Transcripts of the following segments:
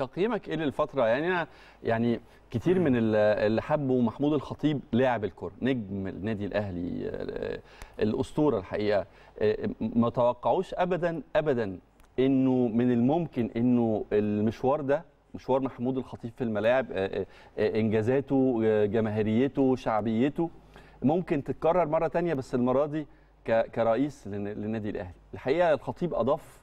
تقييمك ايه للفتره يعني انا يعني كتير من اللي حبوا محمود الخطيب لاعب الكره نجم النادي الاهلي آه، الاسطوره الحقيقه آه، ما توقعوش ابدا ابدا انه من الممكن انه المشوار ده مشوار محمود الخطيب في الملاعب آه، انجازاته جماهيريته شعبيته ممكن تتكرر مره ثانيه بس المره دي كرئيس للنادي الاهلي الحقيقه الخطيب اضاف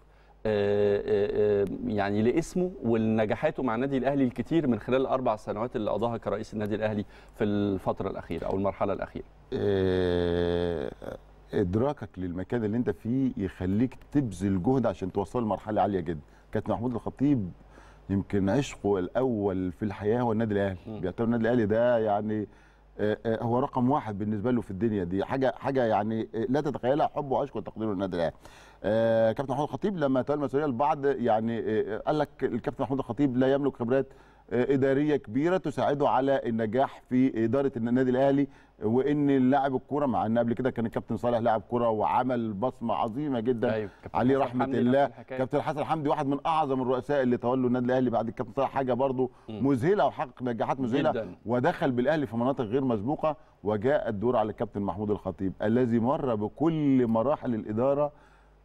آه، آه، آه، يعني لاسمه ولنجاحاته مع النادي الاهلي الكتير من خلال الاربع سنوات اللي قضاها كرئيس النادي الاهلي في الفتره الاخيره او المرحله الاخيره ادراكك للمكان اللي انت فيه يخليك تبذل جهد عشان توصل لمرحله عاليه جدا كابتن محمود الخطيب يمكن عشقه الاول في الحياه هو النادي الاهلي بيعتبر النادي الاهلي ده يعني آه، آه، هو رقم واحد بالنسبه له في الدنيا دي حاجه حاجه يعني آه، لا تتخيلها حب وعشق وتقدير للنادي الاهلي. كابتن محمود الخطيب لما تولى المسؤوليه البعض يعني قال لك الكابتن محمود الخطيب لا يملك خبرات اداريه كبيره تساعده على النجاح في اداره النادي الاهلي وان لاعب الكوره مع ان قبل كده كان الكابتن صالح لاعب كوره وعمل بصمه عظيمه جدا أيوة. عليه رحمه الله كابتن حسن حمدي واحد من اعظم الرؤساء اللي تولوا النادي الاهلي بعد الكابتن صالح حاجه برضو مذهله وحقق نجاحات مذهله جداً. ودخل بالاهلي في مناطق غير مسبوقه وجاء الدور على الكابتن محمود الخطيب الذي مر بكل مراحل الاداره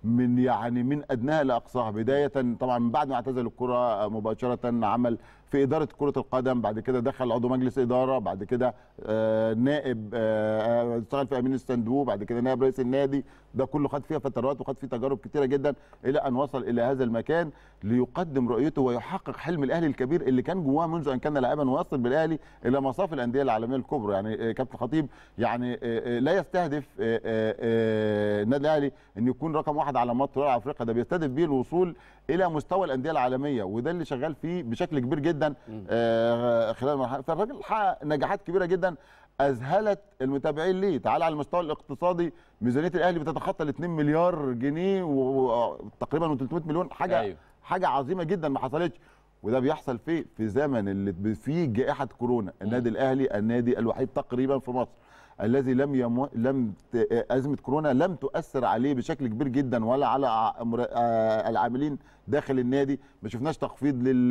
من يعني من ادناها لاقصاها بدايه طبعا من بعد ما اعتزل الكره آه، مباشره عمل في اداره كره القدم بعد كده دخل عضو مجلس اداره بعد كده آه، نائب آه، اشتغل في امين الصندوق بعد كده نائب رئيس النادي ده كله خد فيها فترات وخد فيه تجارب كتيره جدا الى ان وصل الى هذا المكان ليقدم رؤيته ويحقق حلم الاهلي الكبير اللي كان جواه منذ ان كان لاعبا ويصل بالاهلي الى مصاف الانديه العالميه الكبرى يعني كابتن خطيب يعني لا يستهدف النادي الاهلي ان يكون رقم واحد على ماتش طلوع افريقيا ده بيستهدف بيه الوصول الى مستوى الانديه العالميه وده اللي شغال فيه بشكل كبير جدا آه خلال المرحله فالراجل حقق نجاحات كبيره جدا اذهلت المتابعين ليه تعال على المستوى الاقتصادي ميزانيه الاهلي بتتخطى ال 2 مليار جنيه وتقريبا 300 مليون حاجه أيوه. حاجه عظيمه جدا ما حصلتش وده بيحصل في في زمن اللي فيه جائحه كورونا النادي الاهلي النادي الوحيد تقريبا في مصر الذي لم يمو... لم ازمه كورونا لم تؤثر عليه بشكل كبير جدا ولا على آه، العاملين داخل النادي ما شفناش تخفيض لل...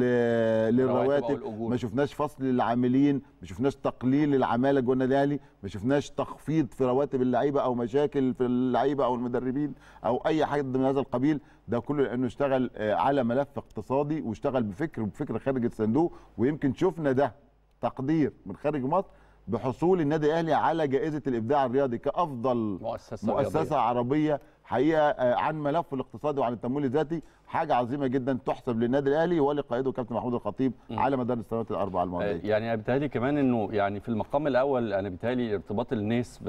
للرواتب ما شفناش فصل للعاملين ما شفناش تقليل للعماله جوه النادي الاهلي ما شفناش تخفيض في رواتب اللعيبه او مشاكل في اللعيبه او المدربين او اي حاجه من هذا القبيل ده كله لانه اشتغل آه، على ملف اقتصادي واشتغل بفكر وبفكر خارج الصندوق ويمكن شفنا ده تقدير من خارج مصر بحصول النادي الاهلي على جائزه الابداع الرياضي كافضل مؤسسه, مؤسسة عربية. عربيه حقيقه آه، عن ملف الاقتصاد وعن التمويل الذاتي حاجه عظيمه جدا تحسب للنادي الاهلي ولقائده كابتن محمود الخطيب م. على مدار السنوات الاربع آه، الماضيه. يعني انا بيتهيألي كمان انه يعني في المقام الاول انا بيتهيألي ارتباط الناس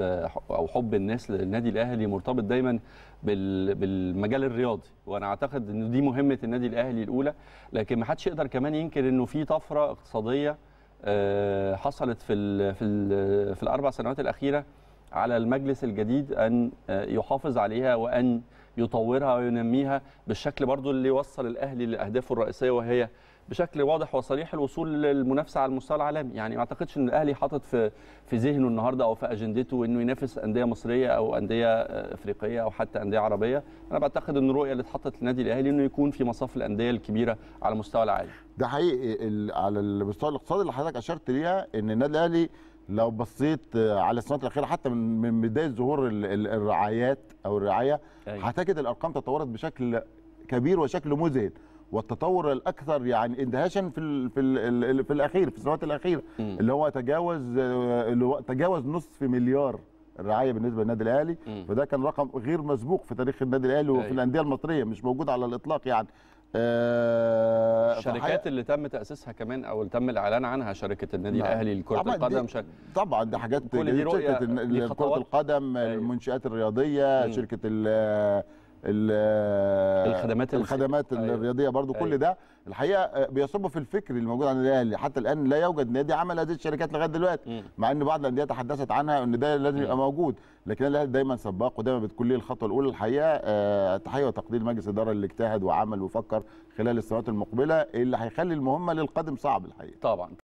او حب الناس للنادي الاهلي مرتبط دايما بالمجال الرياضي وانا اعتقد ان دي مهمه النادي الاهلي الاولى لكن ما حدش يقدر كمان ينكر انه في طفره اقتصاديه آه، حصلت في الـ في الـ في الاربع سنوات الاخيره على المجلس الجديد ان آه، يحافظ عليها وان يطورها وينميها بالشكل برضو اللي وصل الاهلي لاهدافه الرئيسيه وهي بشكل واضح وصريح الوصول للمنافسه على المستوى العالمي يعني ما اعتقدش ان الاهلي حاطط في في ذهنه النهارده او في اجندته انه ينافس انديه مصريه او انديه افريقيه او حتى انديه عربيه انا بعتقد ان الرؤيه اللي اتحطت للنادي الاهلي انه يكون في مصاف الانديه الكبيره على مستوى العالم ده حقيقي على المستوى الاقتصادي اللي حضرتك اشرت ليها ان النادي الاهلي لو بصيت آه، على السنوات الاخيره حتى من بدايه ظهور الرعايات او الرعايه أيوة. هتجد الارقام تطورت بشكل كبير وشكل مذهل والتطور الاكثر يعني اندهاشا في الـ في الـ في الاخير في السنوات الاخيره م. اللي هو تجاوز آه، اللي هو تجاوز نصف مليار الرعايه بالنسبه للنادي الاهلي فده كان رقم غير مسبوق في تاريخ النادي الاهلي وفي أيوة. الانديه المصريه مش موجود على الاطلاق يعني آه، الشركات اللي تم تاسيسها كمان او اللي تم الاعلان عنها شركه النادي نعم. الاهلي لكره القدم شر... طبعا دي حاجات كل دي رؤية شركه كره القدم أيوه. المنشات الرياضيه مم. شركه الخدمات الخدمات أيوة. الرياضيه برضو أيوة. كل ده الحقيقه بيصب في الفكر اللي موجود عند الاهلي حتى الان لا يوجد نادي عمل هذه الشركات لغايه دلوقتي م. مع ان بعض الانديه تحدثت عنها ان ده لازم يبقى موجود لكن الاهلي دايما سباق ودايما بتكون ليه الخطوه الاولى الحقيقه آه تحيه وتقدير مجلس الاداره اللي اجتهد وعمل وفكر خلال السنوات المقبله اللي هيخلي المهمه للقادم صعب الحقيقه طبعا